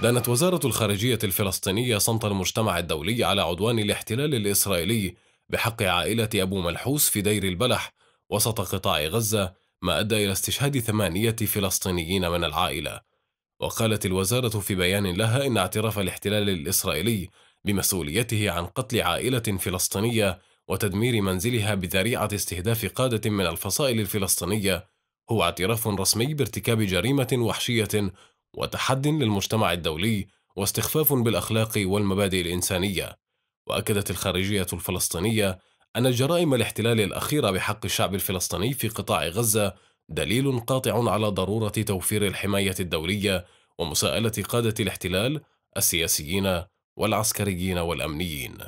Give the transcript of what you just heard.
دانت وزارة الخارجية الفلسطينية صمت المجتمع الدولي على عدوان الاحتلال الإسرائيلي بحق عائلة أبو ملحوس في دير البلح وسط قطاع غزة ما أدى إلى استشهاد ثمانية فلسطينيين من العائلة وقالت الوزارة في بيان لها إن اعتراف الاحتلال الإسرائيلي بمسؤوليته عن قتل عائلة فلسطينية وتدمير منزلها بذريعة استهداف قادة من الفصائل الفلسطينية هو اعتراف رسمي بارتكاب جريمة وحشية وتحد للمجتمع الدولي واستخفاف بالأخلاق والمبادئ الإنسانية وأكدت الخارجية الفلسطينية أن جرائم الاحتلال الأخيرة بحق الشعب الفلسطيني في قطاع غزة دليل قاطع على ضرورة توفير الحماية الدولية ومساءلة قادة الاحتلال السياسيين والعسكريين والأمنيين